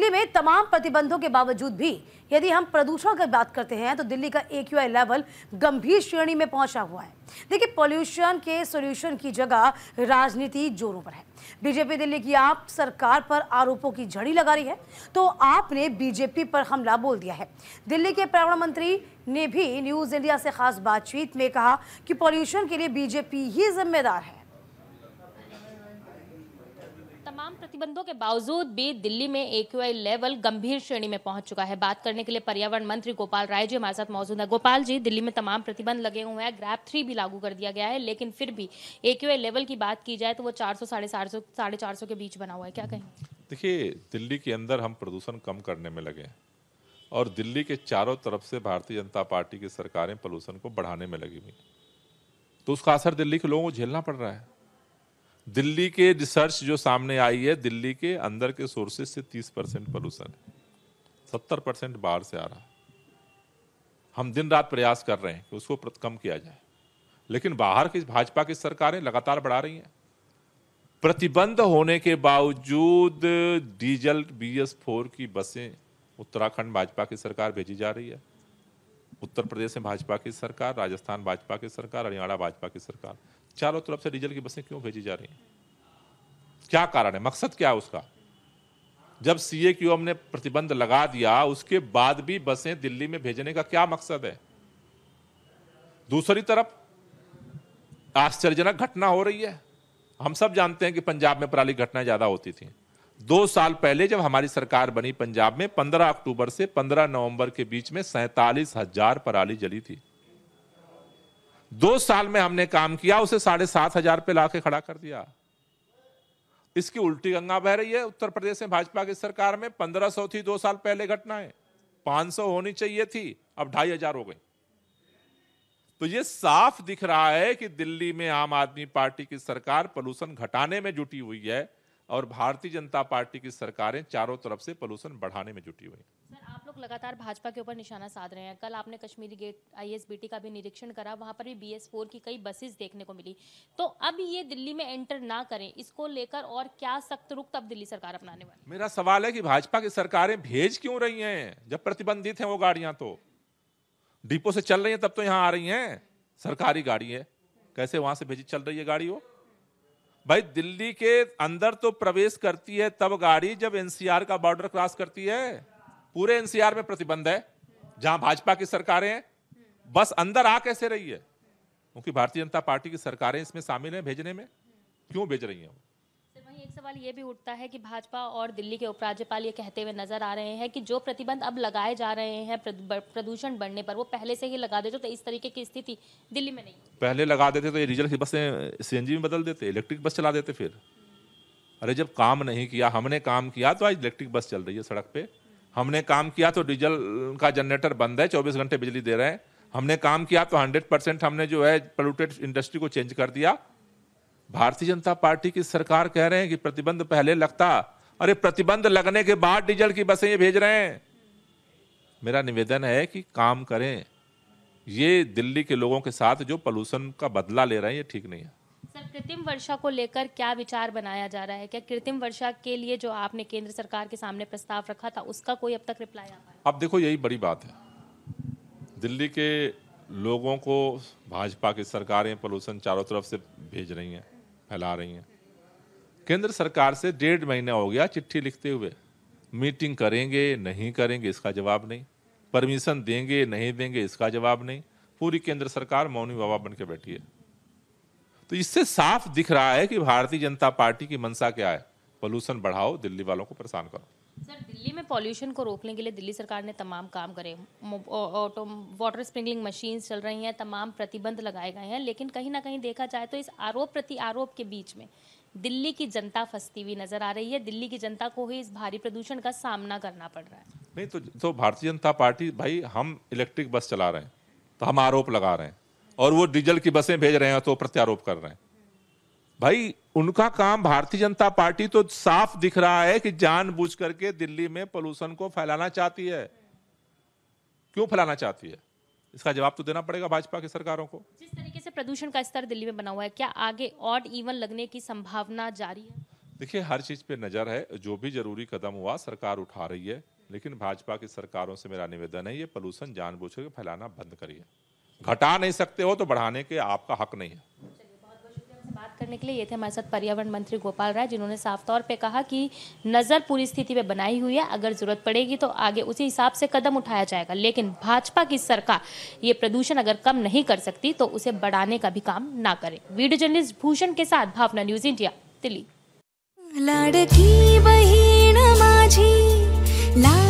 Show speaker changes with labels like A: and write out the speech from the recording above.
A: दिल्ली में तमाम प्रतिबंधों के बावजूद भी यदि हम प्रदूषण की बात करते हैं तो दिल्ली का ए लेवल गंभीर श्रेणी में पहुंचा हुआ है देखिए पॉल्यूशन के सोल्यूशन की जगह राजनीति जोरों पर है बीजेपी दिल्ली की आप सरकार पर आरोपों की झड़ी लगा रही है तो आपने बीजेपी पर हमला बोल दिया है दिल्ली के पर्यावरण मंत्री ने भी न्यूज़ इंडिया से खास बातचीत में कहा कि पॉल्यूशन के लिए बीजेपी ही जिम्मेदार है तमाम प्रतिबंधों के बावजूद भी दिल्ली में एक्यूआई लेवल गंभीर श्रेणी में पहुंच चुका है बात करने के लिए पर्यावरण मंत्री गोपाल राय जी हमारे साथ मौजूद है गोपाल जी दिल्ली में तमाम प्रतिबंध लगे हुए हैं ग्रैप थ्री भी लागू कर दिया गया है लेकिन फिर भी एक्यूआई लेवल की बात की जाए तो वो चार सौ साढ़े चार सौ साढ़े चार सौ के बीच बना हुआ है क्या कहें
B: देखिए दिल्ली के अंदर हम प्रदूषण कम करने में लगे और दिल्ली के चारों तरफ से भारतीय जनता पार्टी की सरकारें प्रदूषण को बढ़ाने में लगी हुई तो उसका असर दिल्ली के लोगों को झेलना पड़ रहा है दिल्ली के रिसर्च जो सामने आई है दिल्ली के अंदर के सोर्सेस से 30 परसेंट पॉल्यूशन है सत्तर परसेंट बाहर से आ रहा है हम दिन रात प्रयास कर रहे हैं कि उसको कम किया जाए लेकिन बाहर की भाजपा की सरकारें लगातार बढ़ा रही हैं प्रतिबंध होने के बावजूद डीजल बी एस फोर की बसें उत्तराखंड भाजपा की सरकार भेजी जा रही है उत्तर प्रदेश में भाजपा की सरकार राजस्थान भाजपा की सरकार हरियाणा भाजपा की सरकार चारों तरफ से डीजल की बसें क्यों भेजी जा रही हैं क्या कारण है मकसद क्या है उसका जब सी ए क्यू एम ने प्रतिबंध लगा दिया उसके बाद भी बसें दिल्ली में भेजने का क्या मकसद है दूसरी तरफ आश्चर्यजनक घटना हो रही है हम सब जानते हैं कि पंजाब में पराली घटनाएं ज़्यादा होती थी दो साल पहले जब हमारी सरकार बनी पंजाब में 15 अक्टूबर से 15 नवंबर के बीच में सैतालीस हजार पराली जली थी दो साल में हमने काम किया उसे साढ़े सात हजार पे ला के खड़ा कर दिया इसकी उल्टी गंगा बह रही है उत्तर प्रदेश में भाजपा की सरकार में पंद्रह सौ थी दो साल पहले घटनाएं पांच सौ होनी चाहिए थी अब ढाई हजार हो गई तो ये साफ दिख रहा है कि दिल्ली में आम आदमी पार्टी की सरकार पोल्यूशन घटाने में जुटी हुई है और भारतीय जनता पार्टी की सरकारें चारों तरफ से पोल्यूशन बढ़ाने में जुटी हुई
A: है लगातार भाजपा के ऊपर निशाना साध रहे हैं कल आपने कश्मीरी गेट आई का भी निरीक्षण करा वहां पर भी बी की कई बसेस देखने को मिली तो अब ये दिल्ली में एंटर ना करें इसको लेकर और क्या सख्त रुख अब दिल्ली सरकार अपनाने
B: वाली मेरा सवाल है कि भाजपा की सरकारें भेज क्यों रही हैं जब प्रतिबंधित हैं वो गाड़ियां तो डिपो से चल रही हैं तब तो यहाँ आ रही हैं सरकारी गाड़ी है कैसे वहां से भेजी चल रही है गाड़ी वो भाई दिल्ली के अंदर तो प्रवेश करती है तब गाड़ी जब एनसीआर का बॉर्डर क्रॉस करती है पूरे एनसीआर में प्रतिबंध है जहां भाजपा की सरकारें हैं बस अंदर आ कैसे रही है क्योंकि भारतीय जनता पार्टी की सरकारें इसमें शामिल हैं भेजने में क्यों भेज रही हैं
A: एक सवाल ये भी उठता है कि भाजपा और दिल्ली के उपराज्यपाल ये कहते हुए नजर आ रहे हैं कि जो प्रतिबंध अब लगाए जा रहे हैं प्रदूषण बढ़ने पर वो पहले से ही लगा देते तो इस तरीके की स्थिति दिल्ली में नहीं
B: पहले लगा देते तो ये डीजल की बसें सीएनजी में बदल देते इलेक्ट्रिक बस चला देते फिर अरे जब काम नहीं किया हमने काम किया तो आज इलेक्ट्रिक बस चल रही है सड़क पर हमने काम किया तो डीजल का जनरेटर बंद है चौबीस घंटे बिजली दे रहे हैं हमने काम किया तो हंड्रेड परसेंट हमने जो है पोल्यूटेड इंडस्ट्री को चेंज कर दिया भारतीय जनता पार्टी की सरकार कह रहे हैं कि प्रतिबंध पहले लगता अरे प्रतिबंध लगने के बाद डीजल की बसें ये भेज रहे हैं मेरा निवेदन है कि काम करें ये दिल्ली के लोगों के साथ जो पॉल्यूशन का बदला ले रहे हैं ये ठीक नहीं है
A: सर कृत्रिम वर्षा को लेकर क्या विचार बनाया जा रहा है क्या कृत्रिम वर्षा के लिए जो आपने केंद्र सरकार के सामने प्रस्ताव रखा था उसका कोई अब तक रिप्लाई आ
B: पाया अब देखो यही बड़ी बात है दिल्ली के लोगों को भाजपा की सरकारें पोल्यूशन चारों तरफ से भेज रही हैं फैला रही हैं केंद्र सरकार से डेढ़ महीना हो गया चिट्ठी लिखते हुए मीटिंग करेंगे नहीं करेंगे इसका जवाब नहीं परमिशन देंगे नहीं देंगे इसका जवाब नहीं पूरी केंद्र सरकार मौनी बाबा बन के बैठी है तो इससे साफ दिख रहा है कि भारतीय जनता पार्टी की मंशा क्या है पोल्यूशन बढ़ाओ दिल्ली वालों को परेशान करो
A: सर दिल्ली में पॉल्यूशन को रोकने के लिए दिल्ली सरकार ने तमाम काम करे ऑटो वाटर स्प्रिंकलिंग मशीन चल रही हैं तमाम प्रतिबंध लगाए गए हैं लेकिन कहीं ना कहीं देखा जाए तो इस आरोप प्रति आरोप के बीच में दिल्ली की जनता फंसती हुई नजर आ रही है दिल्ली की जनता को ही इस भारी प्रदूषण का सामना करना पड़ रहा है
B: नहीं तो, तो भारतीय जनता पार्टी भाई हम इलेक्ट्रिक बस चला रहे हैं तो हम आरोप लगा रहे हैं और वो डीजल की बसें भेज रहे हैं तो प्रत्यारोप कर रहे हैं भाई उनका काम भारतीय जनता पार्टी तो साफ दिख रहा है कि जानबूझ करके दिल्ली में पोल्यूशन को फैलाना चाहती है क्यों फैलाना चाहती है इसका जवाब तो देना पड़ेगा भाजपा की सरकारों को जिस
A: तरीके से प्रदूषण का स्तर दिल्ली में बना हुआ है क्या आगे और इवन लगने की संभावना जारी है
B: देखिए हर चीज पे नजर है जो भी जरूरी कदम हुआ सरकार उठा रही है लेकिन भाजपा की सरकारों से मेरा निवेदन है ये पोल्यूशन जानबूझकर फैलाना बंद करिए घटा नहीं सकते हो तो बढ़ाने के आपका हक नहीं है
A: बात करने के लिए ये थे हमारे साथ पर्यावरण मंत्री गोपाल राय जिन्होंने साफ तौर पे कहा कि नज़र पूरी स्थिति पे बनाई हुई है अगर ज़रूरत पड़ेगी तो आगे उसी हिसाब से कदम उठाया जाएगा लेकिन भाजपा की सरकार ये प्रदूषण अगर कम नहीं कर सकती तो उसे बढ़ाने का भी काम ना करे वीडियो जर्नलिस्ट भूषण के साथ भावना न्यूज इंडिया दिल्ली लड़की बहन माझी